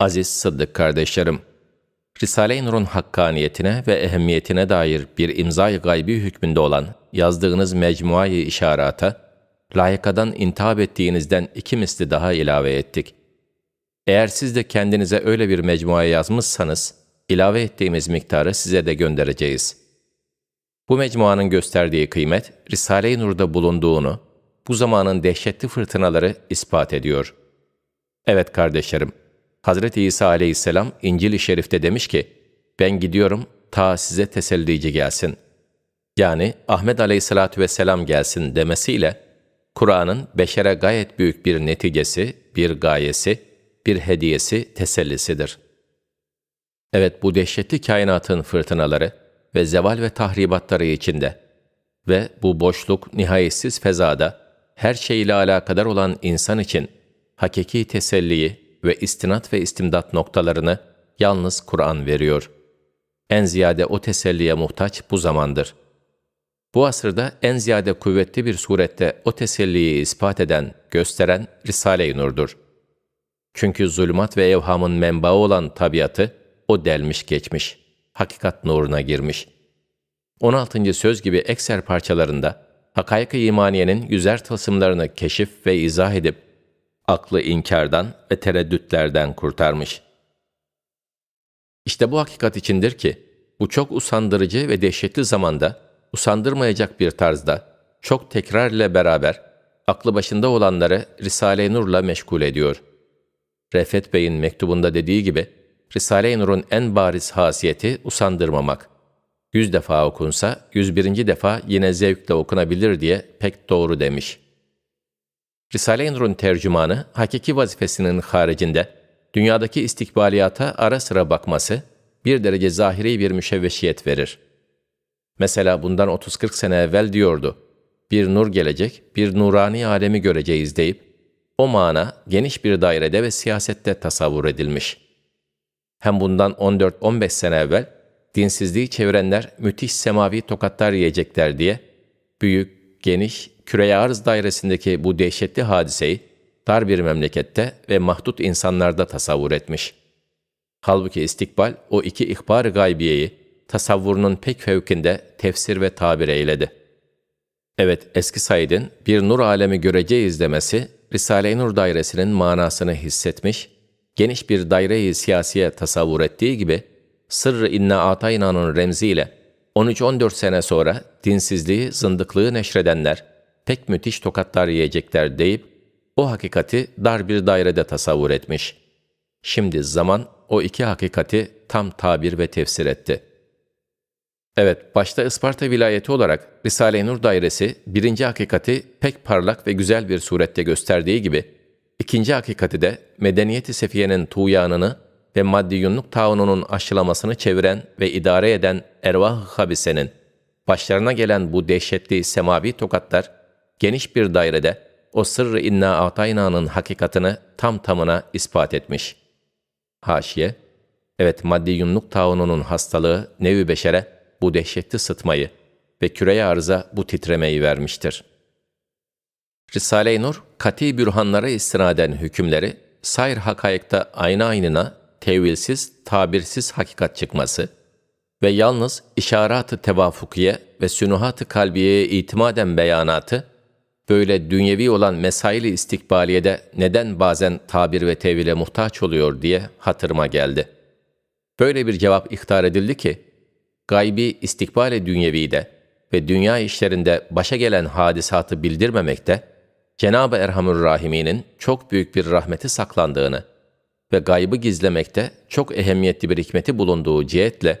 Aziz Sıddık kardeşlerim, Risale-i Nur'un hakkaniyetine ve ehemmiyetine dair bir imzayı gaybi hükmünde olan yazdığınız mecmuayı işarata, layıkadan intihab ettiğinizden iki misli daha ilave ettik. Eğer siz de kendinize öyle bir mecmuaya yazmışsanız, ilave ettiğimiz miktarı size de göndereceğiz. Bu mecmuanın gösterdiği kıymet, Risale-i Nur'da bulunduğunu, bu zamanın dehşetli fırtınaları ispat ediyor. Evet kardeşlerim, Hazreti İsa aleyhisselam İncil-i Şerif'te demiş ki, ben gidiyorum ta size tesellici gelsin. Yani Ahmet aleyhissalatü vesselam gelsin demesiyle, Kur'an'ın beşere gayet büyük bir neticesi, bir gayesi, bir hediyesi, tesellisidir. Evet bu dehşetli kainatın fırtınaları ve zeval ve tahribatları içinde ve bu boşluk nihayetsiz fezada her şeyle alakadar olan insan için hakiki teselliyi, ve istinat ve istimdat noktalarını yalnız Kur'an veriyor. En ziyade o teselliye muhtaç bu zamandır. Bu asırda en ziyade kuvvetli bir surette o teselliyi ispat eden, gösteren Risale-i Nur'dur. Çünkü zulmat ve evhamın menbaı olan tabiatı o delmiş geçmiş, hakikat nuruna girmiş. 16. söz gibi ekser parçalarında, hakayık-ı imaniyenin yüzer tılsımlarını keşif ve izah edip, aklı inkardan ve tereddütlerden kurtarmış. İşte bu hakikat içindir ki, bu çok usandırıcı ve dehşetli zamanda, usandırmayacak bir tarzda, çok tekrarla beraber, aklı başında olanları Risale-i Nur'la meşgul ediyor. Refet Bey'in mektubunda dediği gibi, Risale-i Nur'un en bariz hasiyeti usandırmamak. Yüz defa okunsa, yüz birinci defa yine zevkle okunabilir diye pek doğru demiş.'' Risale-i Nur'un tercümanı, hakiki vazifesinin haricinde, dünyadaki istikbaliyata ara sıra bakması, bir derece zahiri bir müşevveşiyet verir. Mesela bundan 30-40 sene evvel diyordu, bir nur gelecek, bir nurani alemi göreceğiz deyip, o mana geniş bir dairede ve siyasette tasavvur edilmiş. Hem bundan 14-15 sene evvel, dinsizliği çevirenler müthiş semavi tokatlar yiyecekler diye, büyük, geniş, küreye arz dairesindeki bu dehşetli hadiseyi dar bir memlekette ve mahdut insanlarda tasavvur etmiş. Halbuki istikbal o iki ihbar gaybiyeyi tasavvurunun pek fevkinde tefsir ve tabir eyledi. Evet, eski Said'in bir nur alemi göreceğiz demesi, Risale-i Nur dairesinin manasını hissetmiş, geniş bir daire-i siyasiye tasavvur ettiği gibi, Sırr-ı İnna Atayna'nın remziyle 13-14 sene sonra dinsizliği, zındıklığı neşredenler, pek müthiş tokatlar yiyecekler deyip o hakikati dar bir dairede tasavvur etmiş. Şimdi zaman o iki hakikati tam tabir ve tefsir etti. Evet, başta Isparta vilayeti olarak Risale-i Nur dairesi birinci hakikati pek parlak ve güzel bir surette gösterdiği gibi, ikinci hakikati de medeniyeti sefiyenin tuğyanını ve maddi yunluk taununun aşılamasını çeviren ve idare eden ervah-ı habisenin, başlarına gelen bu dehşetli semavi tokatlar geniş bir dairede o sırrı inna atayna'nın hakikatını tam tamına ispat etmiş. Haşiye, evet maddi yumluk taununun hastalığı nevi beşere bu dehşetli sıtmayı ve küreye arıza bu titremeyi vermiştir. Risale-i Nur, kati bürhanlara istinaden hükümleri, sair hakayıkta aynı aynına tevilsiz, tabirsiz hakikat çıkması ve yalnız işarat-ı tevafukiye ve sünuhat-ı kalbiyeye itimaden beyanatı, böyle dünyevi olan mesaili istikbaliyede neden bazen tabir ve tevile muhtaç oluyor diye hatırıma geldi. Böyle bir cevap ihtar edildi ki, gaybi istikbale dünyevi de ve dünya işlerinde başa gelen hadisatı bildirmemekte, Cenab-ı Erhamur Rahimi'nin çok büyük bir rahmeti saklandığını ve gaybı gizlemekte çok ehemmiyetli bir hikmeti bulunduğu cihetle,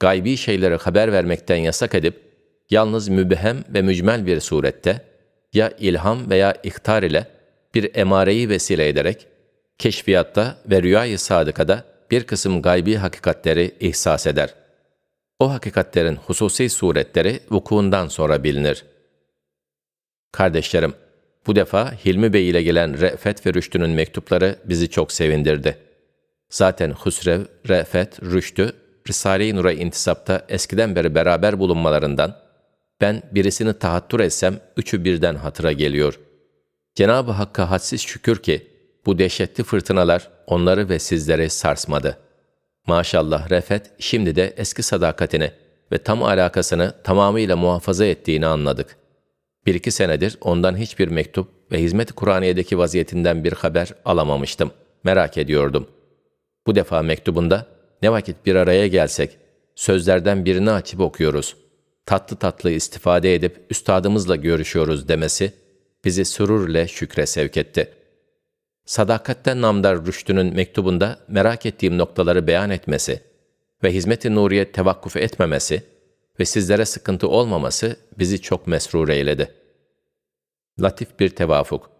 gaybi şeylere haber vermekten yasak edip, yalnız mübehem ve mücmel bir surette, ya ilham veya ihtar ile bir emareyi vesile ederek, keşfiyatta ve rüyayı sadıkada bir kısım gaybi hakikatleri ihsas eder. O hakikatlerin hususi suretleri vukuundan sonra bilinir. Kardeşlerim, bu defa Hilmi Bey ile gelen Re'fet ve Rüştü'nün mektupları bizi çok sevindirdi. Zaten Hüsrev, Re'fet, Rüştü, Risale-i Nur'a intisapta eskiden beri beraber bulunmalarından ben birisini tahattür etsem üçü birden hatıra geliyor. Cenab-ı Hakk'a hadsiz şükür ki bu dehşetli fırtınalar onları ve sizleri sarsmadı. Maşallah Refet şimdi de eski sadakatini ve tam alakasını tamamıyla muhafaza ettiğini anladık. Bir iki senedir ondan hiçbir mektup ve hizmet Kur'aniye'deki vaziyetinden bir haber alamamıştım. Merak ediyordum. Bu defa mektubunda ne vakit bir araya gelsek sözlerden birini açıp okuyoruz.'' tatlı tatlı istifade edip üstadımızla görüşüyoruz demesi bizi sürurle şükre sevk etti. Sadakatten namdar Rüştü'nün mektubunda merak ettiğim noktaları beyan etmesi ve hizmet-i nuriye tevakkuf etmemesi ve sizlere sıkıntı olmaması bizi çok mesrur eyledi. Latif bir tevafuk.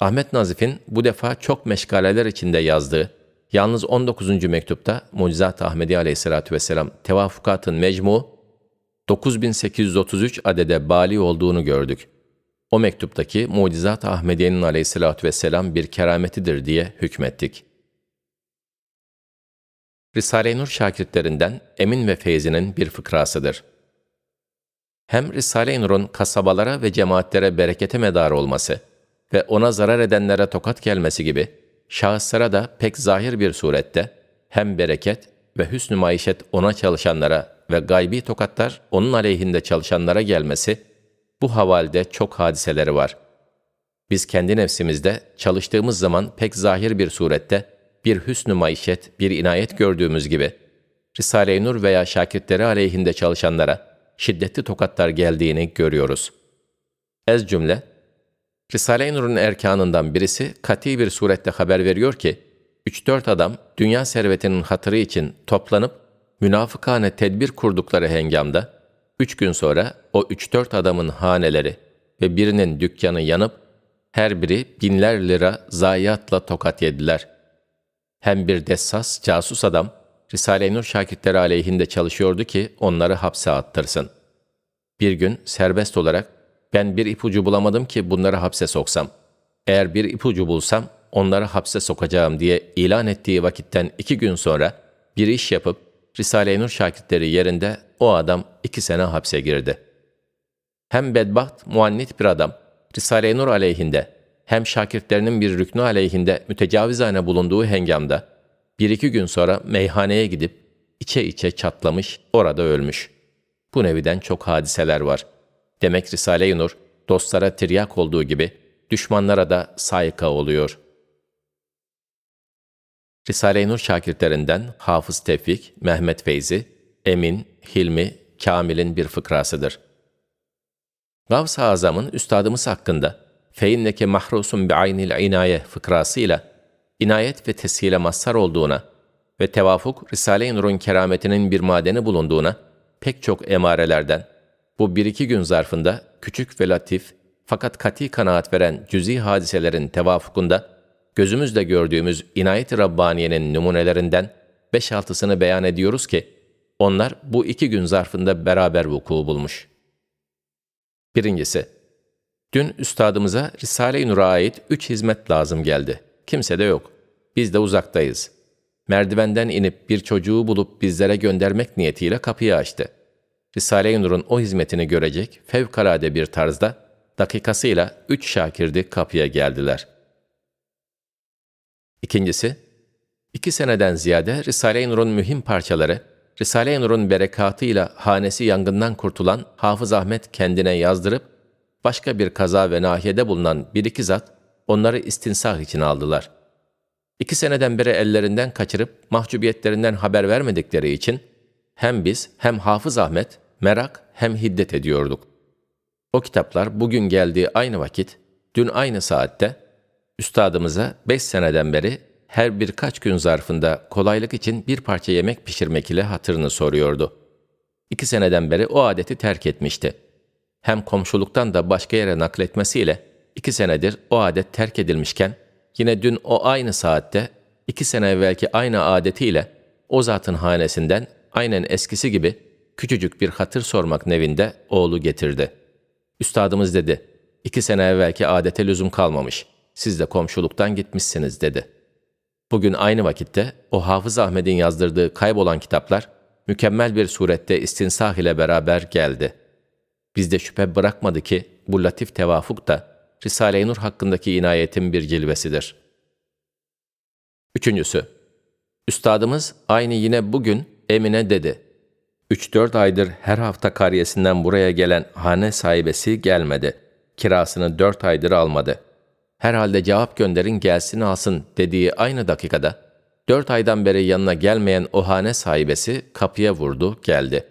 Ahmet Nazif'in bu defa çok meşgaleler içinde yazdığı Yalnız 19. mektupta Mucizat Ahmedi Aleyhisselatü Vesselam Tevafukatın Mecmu 9833 adede bali olduğunu gördük. O mektuptaki mucizat Ahmediye'nin aleyhissalatü vesselam bir kerametidir diye hükmettik. Risale-i Nur şakirtlerinden Emin ve Feyzi'nin bir fıkrasıdır. Hem Risale-i Nur'un kasabalara ve cemaatlere berekete medar olması ve ona zarar edenlere tokat gelmesi gibi şahıslara da pek zahir bir surette hem bereket ve hüsnü maişet ona çalışanlara ve gaybi tokatlar onun aleyhinde çalışanlara gelmesi, bu havalde çok hadiseleri var. Biz kendi nefsimizde çalıştığımız zaman pek zahir bir surette bir hüsnü maişet, bir inayet gördüğümüz gibi, Risale-i Nur veya şakirtleri aleyhinde çalışanlara şiddetli tokatlar geldiğini görüyoruz. Ez cümle, Risale-i Nur'un erkanından birisi kati bir surette haber veriyor ki, 3-4 adam dünya servetinin hatırı için toplanıp münafıkane tedbir kurdukları hengamda, üç gün sonra o üç dört adamın haneleri ve birinin dükkanı yanıp, her biri binler lira zayiatla tokat yediler. Hem bir dessas, casus adam, Risale-i Nur şakirtleri aleyhinde çalışıyordu ki onları hapse attırsın. Bir gün serbest olarak ben bir ipucu bulamadım ki bunları hapse soksam. Eğer bir ipucu bulsam onları hapse sokacağım diye ilan ettiği vakitten iki gün sonra bir iş yapıp Risale-i Nur şakirtleri yerinde o adam iki sene hapse girdi. Hem bedbaht, muannit bir adam, Risale-i Nur aleyhinde, hem şakirtlerinin bir rüknü aleyhinde mütecavizane bulunduğu hengamda, bir iki gün sonra meyhaneye gidip içe içe çatlamış, orada ölmüş. Bu neviden çok hadiseler var. Demek Risale-i Nur, dostlara tiryak olduğu gibi düşmanlara da sayka oluyor.'' Risale-i Nur şakirtlerinden Hafız Tevfik, Mehmet Feyzi, Emin, Hilmi, Kamil'in bir fıkrasıdır. Gavs-ı Azam'ın üstadımız hakkında feinneke mahrusun bi aynil inaye fıkrasıyla inayet ve teshile mazhar olduğuna ve tevafuk Risale-i Nur'un kerametinin bir madeni bulunduğuna pek çok emarelerden bu bir iki gün zarfında küçük ve latif fakat kati kanaat veren cüzi hadiselerin tevafukunda gözümüzle gördüğümüz inayet-i Rabbaniye'nin numunelerinden 5-6'sını beyan ediyoruz ki, onlar bu iki gün zarfında beraber vuku bulmuş. Birincisi, dün üstadımıza Risale-i Nur'a ait üç hizmet lazım geldi. Kimse de yok. Biz de uzaktayız. Merdivenden inip bir çocuğu bulup bizlere göndermek niyetiyle kapıyı açtı. Risale-i Nur'un o hizmetini görecek fevkalade bir tarzda dakikasıyla üç şakirdi kapıya geldiler. İkincisi, iki seneden ziyade Risale-i Nur'un mühim parçaları, Risale-i Nur'un berekatıyla hanesi yangından kurtulan Hafız Ahmet kendine yazdırıp, başka bir kaza ve nahiyede bulunan bir iki zat onları istinsah için aldılar. İki seneden beri ellerinden kaçırıp mahcubiyetlerinden haber vermedikleri için hem biz hem Hafız Ahmet merak hem hiddet ediyorduk. O kitaplar bugün geldiği aynı vakit, dün aynı saatte Üstadımıza 5 seneden beri her birkaç gün zarfında kolaylık için bir parça yemek pişirmek ile hatırını soruyordu. İki seneden beri o adeti terk etmişti. Hem komşuluktan da başka yere nakletmesiyle iki senedir o adet terk edilmişken, yine dün o aynı saatte iki sene evvelki aynı adetiyle o zatın hanesinden aynen eskisi gibi küçücük bir hatır sormak nevinde oğlu getirdi. Üstadımız dedi, iki sene evvelki adete lüzum kalmamış.'' siz de komşuluktan gitmişsiniz dedi. Bugün aynı vakitte o Hafız Ahmet'in yazdırdığı kaybolan kitaplar mükemmel bir surette istinsah ile beraber geldi. Bizde şüphe bırakmadı ki bu latif tevafuk da Risale-i Nur hakkındaki inayetin bir cilvesidir. Üçüncüsü, Üstadımız aynı yine bugün Emine dedi. 3-4 aydır her hafta kariyesinden buraya gelen hane sahibesi gelmedi. Kirasını 4 aydır almadı herhalde cevap gönderin gelsin alsın dediği aynı dakikada, dört aydan beri yanına gelmeyen ohane sahibesi kapıya vurdu, geldi.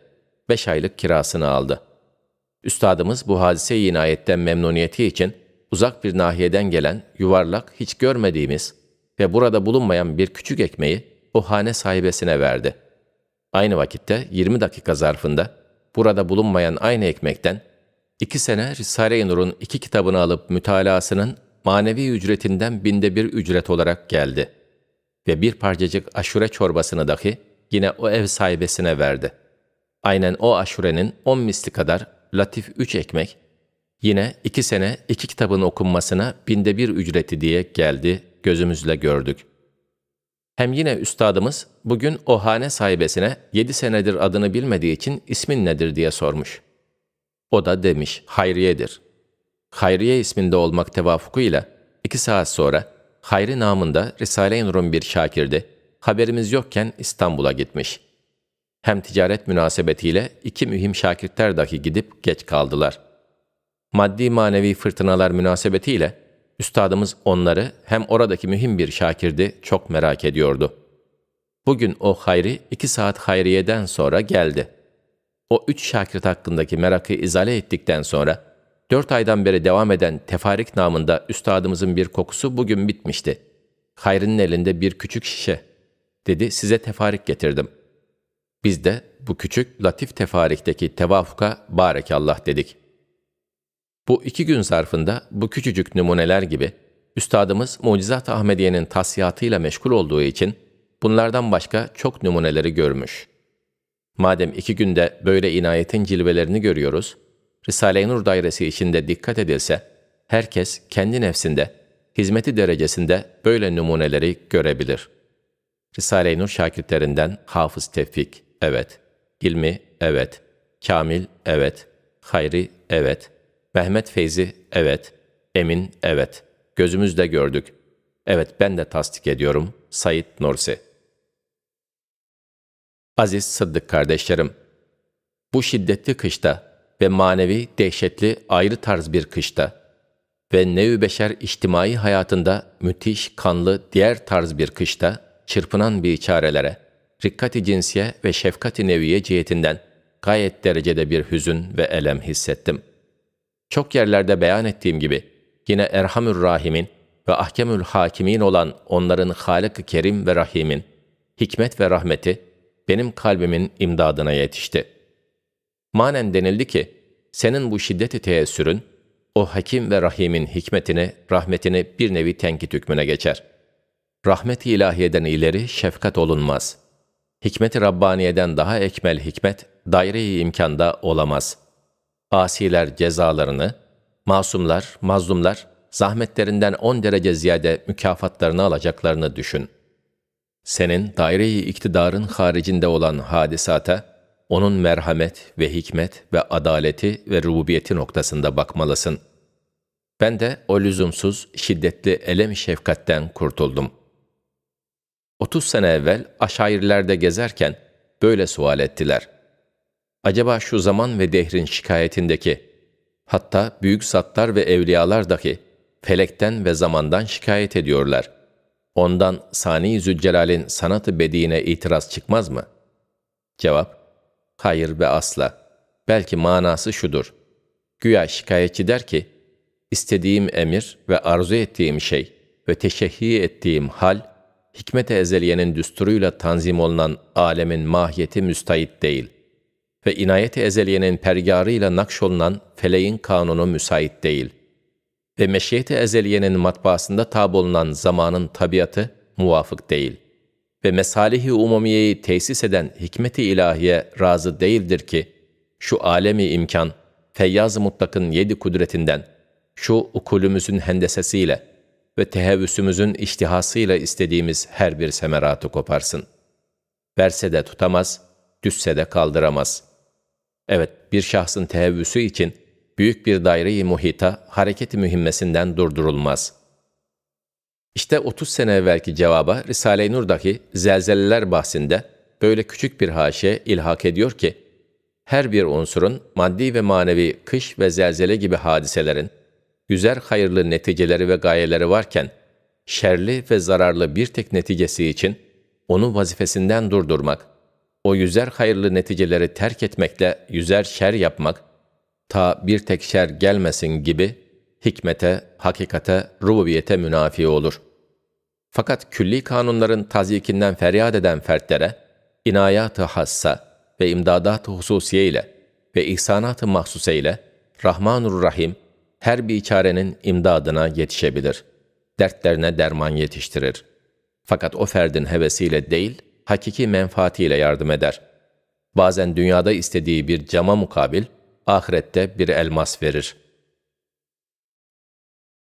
Beş aylık kirasını aldı. Üstadımız bu hadise-i inayetten memnuniyeti için uzak bir nahiyeden gelen, yuvarlak, hiç görmediğimiz ve burada bulunmayan bir küçük ekmeği ohane sahibesine verdi. Aynı vakitte 20 dakika zarfında burada bulunmayan aynı ekmekten iki sene Risale-i Nur'un iki kitabını alıp mütalasının manevi ücretinden binde bir ücret olarak geldi. Ve bir parçacık aşure çorbasını dahi yine o ev sahibesine verdi. Aynen o aşurenin on misli kadar latif üç ekmek, yine iki sene iki kitabın okunmasına binde bir ücreti diye geldi, gözümüzle gördük. Hem yine üstadımız bugün o hane sahibesine yedi senedir adını bilmediği için ismin nedir diye sormuş. O da demiş, hayriyedir.'' Hayriye isminde olmak tevafukuyla iki saat sonra Hayri namında Risale-i Nur'un bir şakirdi, haberimiz yokken İstanbul'a gitmiş. Hem ticaret münasebetiyle iki mühim şakirtler dahi gidip geç kaldılar. Maddi manevi fırtınalar münasebetiyle üstadımız onları hem oradaki mühim bir şakirdi çok merak ediyordu. Bugün o hayri iki saat hayriyeden sonra geldi. O üç şakirt hakkındaki merakı izale ettikten sonra Dört aydan beri devam eden tefarik namında üstadımızın bir kokusu bugün bitmişti. Hayri'nin elinde bir küçük şişe. Dedi size tefarik getirdim. Biz de bu küçük latif tefarikteki tevafuka barekallah dedik. Bu iki gün zarfında bu küçücük numuneler gibi üstadımız Mucizat Ahmediye'nin tasiyatıyla meşgul olduğu için bunlardan başka çok numuneleri görmüş. Madem iki günde böyle inayetin cilvelerini görüyoruz, Risale-i Nur dairesi içinde dikkat edilse, herkes kendi nefsinde, hizmeti derecesinde böyle numuneleri görebilir. Risale-i Nur şakirtlerinden Hafız Tevfik, evet. İlmi, evet. Kamil, evet. Hayri, evet. Mehmet Feyzi, evet. Emin, evet. Gözümüzde gördük. Evet ben de tasdik ediyorum. Said Nursi Aziz Sıddık kardeşlerim, bu şiddetli kışta ve manevi dehşetli ayrı tarz bir kışta ve nev nevübeşer içtimai hayatında müthiş, kanlı, diğer tarz bir kışta çırpınan bir çarelere, rikkati cinsiye ve şefkati neviye cihetinden gayet derecede bir hüzün ve elem hissettim. Çok yerlerde beyan ettiğim gibi yine Erhamür Rahim'in ve Ahkemül Hakimin olan onların halık Kerim ve Rahim'in hikmet ve rahmeti benim kalbimin imdadına yetişti.'' Manen denildi ki, senin bu şiddeti teessürün, o hakim ve rahimin hikmetini, rahmetini bir nevi tenkit hükmüne geçer. rahmet ilahiyeden ileri şefkat olunmaz. Hikmeti i Rabbaniye'den daha ekmel hikmet, daire-i imkanda olamaz. Asiler cezalarını, masumlar, mazlumlar, zahmetlerinden on derece ziyade mükafatlarını alacaklarını düşün. Senin daire-i iktidarın haricinde olan hadisata, onun merhamet ve hikmet ve adaleti ve rububiyeti noktasında bakmalısın. Ben de o lüzumsuz, şiddetli elem şefkatten kurtuldum. 30 sene evvel aşairlerde gezerken böyle sual ettiler. Acaba şu zaman ve dehrin şikayetindeki, hatta büyük zatlar ve evliyalar dahi felekten ve zamandan şikayet ediyorlar. Ondan Sani Zülcelal'in sanatı bediine itiraz çıkmaz mı? Cevap, Hayır be asla. Belki manası şudur. Güya şikayetçi der ki, istediğim emir ve arzu ettiğim şey ve teşehhi ettiğim hal, hikmet-i ezeliyenin düsturuyla tanzim olunan alemin mahiyeti müstahit değil ve inayet-i ezeliyenin pergarıyla nakşolunan feleğin kanunu müsait değil ve meşiyet-i ezeliyenin matbaasında tab olunan zamanın tabiatı muvafık değil ve mesalihi umumiyeyi tesis eden hikmeti ilahiye razı değildir ki, şu alemi imkan, feyyaz Mutlak'ın yedi kudretinden, şu ukulümüzün hendesesiyle ve tehevüsümüzün iştihasıyla istediğimiz her bir semeratı koparsın. Verse de tutamaz, düşse de kaldıramaz. Evet, bir şahsın tehevvüsü için büyük bir daire-i muhita hareket-i mühimmesinden durdurulmaz.'' İşte 30 sene evvelki cevaba Risale-i Nur'daki zelzeleler bahsinde böyle küçük bir haşe ilhak ediyor ki, her bir unsurun maddi ve manevi kış ve zelzele gibi hadiselerin güzel hayırlı neticeleri ve gayeleri varken, şerli ve zararlı bir tek neticesi için onu vazifesinden durdurmak, o yüzer hayırlı neticeleri terk etmekle yüzer şer yapmak, ta bir tek şer gelmesin gibi hikmete, hakikate, rububiyete münafi olur. Fakat külli kanunların tazikinden feryat eden fertlere, inayat-ı hassa ve imdadat-ı hususiye ile ve ihsanat-ı mahsuse ile Rahmanur Rahim her bir çarenin imdadına yetişebilir. Dertlerine derman yetiştirir. Fakat o ferdin hevesiyle değil, hakiki menfaatiyle yardım eder. Bazen dünyada istediği bir cama mukabil, ahirette bir elmas verir.''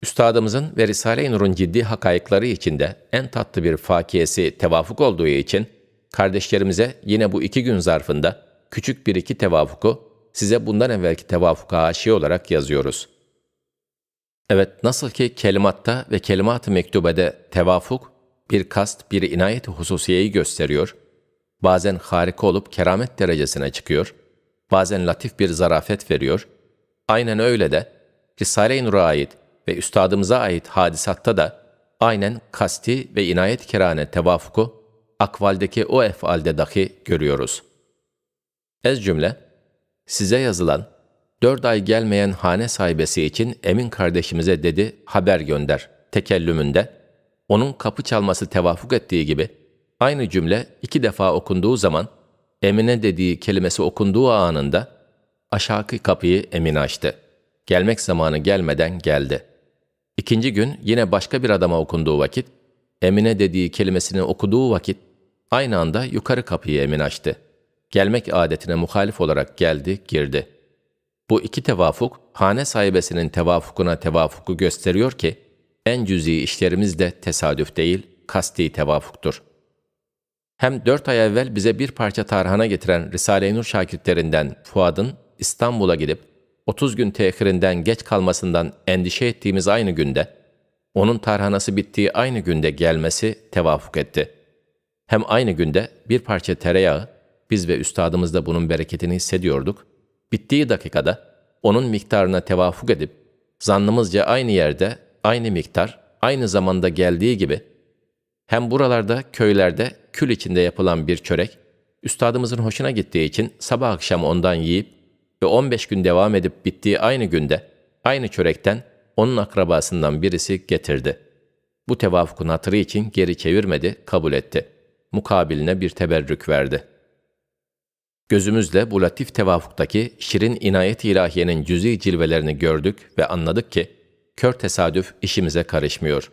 Üstadımızın ve Risale-i Nur'un ciddi hakayıkları içinde en tatlı bir fakiyesi tevafuk olduğu için kardeşlerimize yine bu iki gün zarfında küçük bir iki tevafuku size bundan evvelki tevafuka aşığı olarak yazıyoruz. Evet nasıl ki kelimatta ve kelimat-ı mektubede tevafuk bir kast, bir inayet-i hususiyeyi gösteriyor, bazen harika olup keramet derecesine çıkıyor, bazen latif bir zarafet veriyor, aynen öyle de Risale-i Nur'a ait ve üstadımıza ait hadisatta da aynen kasti ve inayet kerane tevafuku akvaldeki o efalde dahi görüyoruz. Ez cümle, size yazılan, dört ay gelmeyen hane sahibesi için Emin kardeşimize dedi haber gönder tekellümünde, onun kapı çalması tevafuk ettiği gibi, aynı cümle iki defa okunduğu zaman, Emine dediği kelimesi okunduğu anında, aşağıki kapıyı Emin açtı. Gelmek zamanı gelmeden geldi.'' İkinci gün yine başka bir adama okunduğu vakit, Emine dediği kelimesini okuduğu vakit, aynı anda yukarı kapıyı Emin açtı. Gelmek adetine muhalif olarak geldi, girdi. Bu iki tevafuk, hane sahibesinin tevafukuna tevafuku gösteriyor ki, en cüzi işlerimiz de tesadüf değil, kasti tevafuktur. Hem dört ay evvel bize bir parça tarhana getiren Risale-i Nur şakirtlerinden Fuad'ın İstanbul'a gidip 30 gün tehirinden geç kalmasından endişe ettiğimiz aynı günde, onun tarhanası bittiği aynı günde gelmesi tevafuk etti. Hem aynı günde bir parça tereyağı, biz ve üstadımız da bunun bereketini hissediyorduk, bittiği dakikada onun miktarına tevafuk edip, zannımızca aynı yerde, aynı miktar, aynı zamanda geldiği gibi, hem buralarda, köylerde, kül içinde yapılan bir çörek, üstadımızın hoşuna gittiği için sabah akşam ondan yiyip ve 15 gün devam edip bittiği aynı günde aynı çörekten onun akrabasından birisi getirdi. Bu tevafukun hatırı için geri çevirmedi, kabul etti. Mukabiline bir teberrük verdi. Gözümüzle bu latif tevafuktaki şirin inayet ilahiyenin cüzi cilvelerini gördük ve anladık ki, kör tesadüf işimize karışmıyor.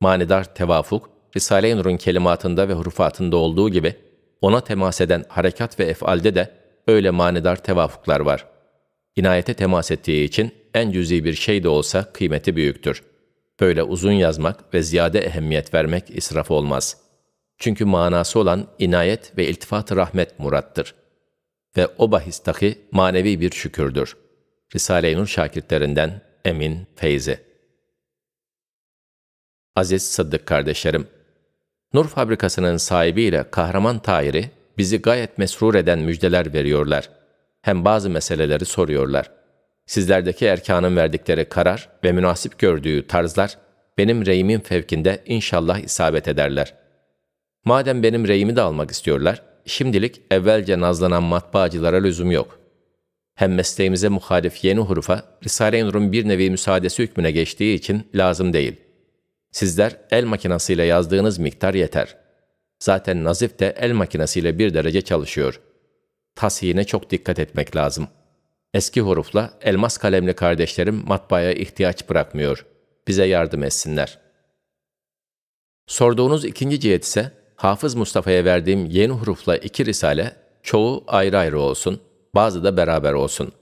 Manidar tevafuk, Risale-i Nur'un kelimatında ve hurufatında olduğu gibi, ona temas eden harekat ve efalde de öyle manidar tevafuklar var. İnayete temas ettiği için en cüzi bir şey de olsa kıymeti büyüktür. Böyle uzun yazmak ve ziyade ehemmiyet vermek israf olmaz. Çünkü manası olan inayet ve iltifat rahmet murattır. Ve o bahistaki manevi bir şükürdür. Risale-i Nur şakirtlerinden Emin Feyzi Aziz Sıddık kardeşlerim, Nur fabrikasının sahibiyle Kahraman Tahir'i bizi gayet mesrur eden müjdeler veriyorlar. Hem bazı meseleleri soruyorlar. Sizlerdeki erkanın verdikleri karar ve münasip gördüğü tarzlar benim reyimin fevkinde inşallah isabet ederler. Madem benim reyimi de almak istiyorlar, şimdilik evvelce nazlanan matbaacılara lüzum yok. Hem mesleğimize muhalif yeni hurufa, Risale-i Nur'un bir nevi müsaadesi hükmüne geçtiği için lazım değil. Sizler el makinasıyla yazdığınız miktar yeter.'' Zaten Nazif de el makinesiyle bir derece çalışıyor. Tasihine çok dikkat etmek lazım. Eski hurufla elmas kalemli kardeşlerim matbaaya ihtiyaç bırakmıyor. Bize yardım etsinler. Sorduğunuz ikinci cihet ise Hafız Mustafa'ya verdiğim yeni hurufla iki risale çoğu ayrı ayrı olsun, bazı da beraber olsun.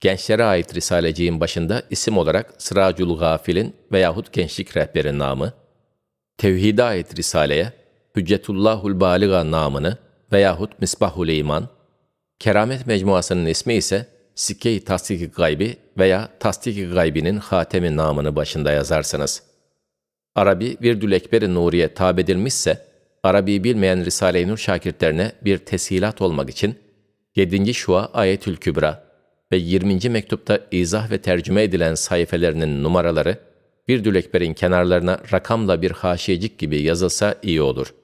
Gençlere ait risaleciğin başında isim olarak Sıracul Gafil'in veyahut Gençlik rehberinin namı, tevhide ait risaleye Hüccetullahul Baliga namını veyahut Misbahul İman, keramet mecmuasının ismi ise Sikke-i tasdik Gaybi veya Tasdik-i Gaybi'nin hatemi namını başında yazarsanız. Arabi Virdül Ekber-i Nuri'ye tab edilmişse, Arabi bilmeyen Risale-i Nur şakirtlerine bir teshilat olmak için 7. Şua Ayetül Kübra ve 20. mektupta izah ve tercüme edilen sayfelerinin numaraları Virdül Ekber'in kenarlarına rakamla bir haşiyecik gibi yazılsa iyi olur.''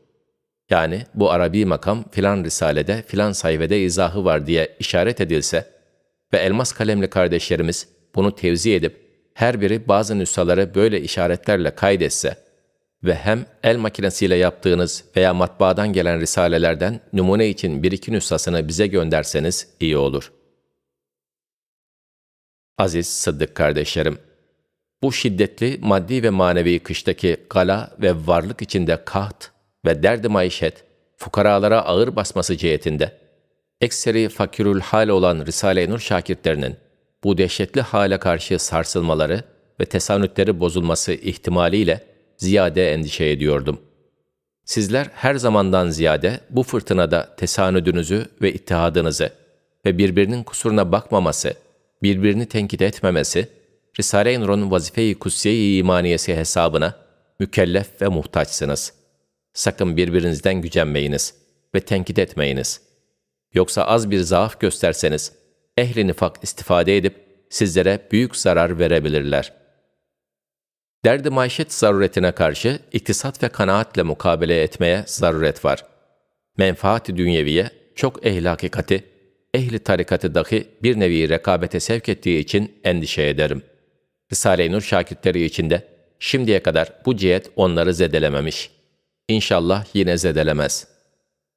yani bu Arabi makam filan risalede filan sayfede izahı var diye işaret edilse ve elmas kalemli kardeşlerimiz bunu tevzi edip her biri bazı nüshaları böyle işaretlerle kaydetse ve hem el makinesiyle yaptığınız veya matbaadan gelen risalelerden numune için bir iki nüshasını bize gönderseniz iyi olur. Aziz Sıddık kardeşlerim, bu şiddetli maddi ve manevi kıştaki gala ve varlık içinde kaht ve derdi maişet, fukaralara ağır basması cihetinde, ekseri fakirül hal olan Risale-i Nur şakirtlerinin bu dehşetli hale karşı sarsılmaları ve tesanütleri bozulması ihtimaliyle ziyade endişe ediyordum. Sizler her zamandan ziyade bu fırtınada tesanüdünüzü ve ittihadınızı ve birbirinin kusuruna bakmaması, birbirini tenkit etmemesi, Risale-i Nur'un vazife-i kutsiye-i imaniyesi hesabına mükellef ve muhtaçsınız.'' Sakın birbirinizden gücenmeyiniz ve tenkit etmeyiniz. Yoksa az bir zaaf gösterseniz, ehli nifak istifade edip sizlere büyük zarar verebilirler. Derdi maişet zaruretine karşı iktisat ve kanaatle mukabele etmeye zaruret var. Menfaati dünyeviye çok ehli hakikati, ehli tarikatı dahi bir nevi rekabete sevk ettiği için endişe ederim. Risale-i Nur şakirtleri içinde şimdiye kadar bu cihet onları zedelememiş.'' İnşallah yine zedelemez.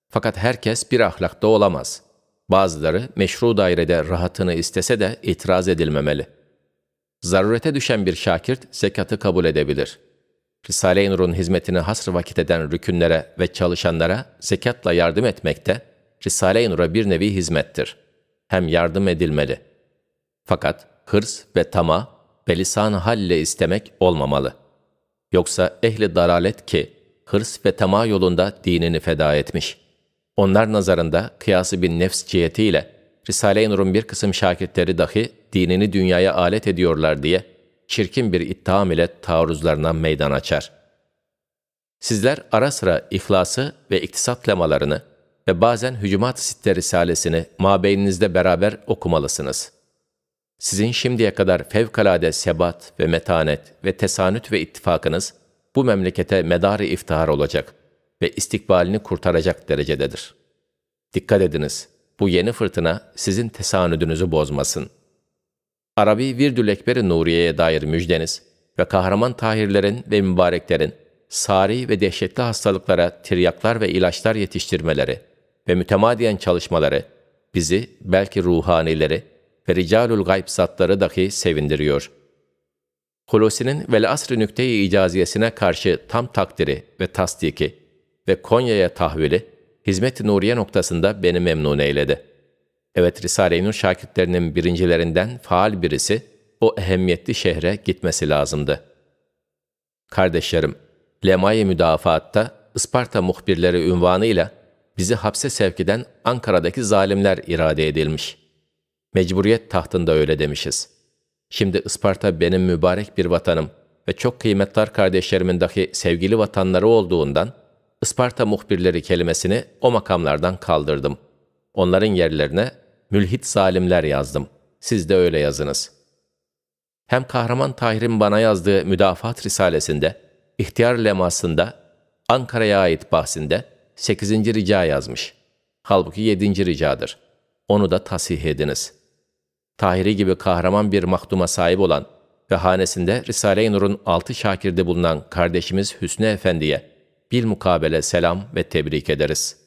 Fakat herkes bir ahlakta olamaz. Bazıları meşru dairede rahatını istese de itiraz edilmemeli. Zarurete düşen bir şakirt zekatı kabul edebilir. Risale-i Nur'un hizmetini hasr vakit eden rükünlere ve çalışanlara zekatla yardım etmekte, Risale-i Nur'a bir nevi hizmettir. Hem yardım edilmeli. Fakat hırs ve tama ve lisan halle istemek olmamalı. Yoksa ehli dalalet ki hırs ve tema yolunda dinini feda etmiş. Onlar nazarında kıyası bin nefs cihetiyle Risale-i Nur'un bir kısım şakirtleri dahi dinini dünyaya alet ediyorlar diye çirkin bir ittiham ile taarruzlarına meydan açar. Sizler ara sıra ihlası ve iktisap lemalarını ve bazen hücumat sitte risalesini mabeyninizde beraber okumalısınız. Sizin şimdiye kadar fevkalade sebat ve metanet ve tesanüt ve ittifakınız, bu memlekete medarı iftihar olacak ve istikbalini kurtaracak derecededir. Dikkat ediniz, bu yeni fırtına sizin tesanüdünüzü bozmasın. Arabi Virdül Ekberi Nuriye'ye dair müjdeniz ve kahraman tahirlerin ve mübareklerin sari ve dehşetli hastalıklara tiryaklar ve ilaçlar yetiştirmeleri ve mütemadiyen çalışmaları bizi belki ruhanileri ve ricalül gayb zatları dahi sevindiriyor.'' Hulusi'nin vel asr-ı nükte-i icaziyesine karşı tam takdiri ve tasdiki ve Konya'ya tahvili, hizmet-i nuriye noktasında beni memnun eyledi. Evet Risale-i Nur şakirtlerinin birincilerinden faal birisi o ehemmiyetli şehre gitmesi lazımdı. Kardeşlerim, Lemay-i Müdafaat'ta Isparta muhbirleri ünvanıyla bizi hapse sevk eden Ankara'daki zalimler irade edilmiş. Mecburiyet tahtında öyle demişiz.'' Şimdi Isparta benim mübarek bir vatanım ve çok kıymetli kardeşlerimin dahi sevgili vatanları olduğundan Isparta muhbirleri kelimesini o makamlardan kaldırdım. Onların yerlerine mülhit zalimler yazdım. Siz de öyle yazınız. Hem Kahraman Tahir'in bana yazdığı müdafat risalesinde, ihtiyar lemasında, Ankara'ya ait bahsinde 8. rica yazmış. Halbuki 7. ricadır. Onu da tasih ediniz.'' Tahiri gibi kahraman bir mahduma sahip olan ve hanesinde Risale-i Nur'un altı şakirde bulunan kardeşimiz Hüsnü Efendi'ye bir mukabele selam ve tebrik ederiz.''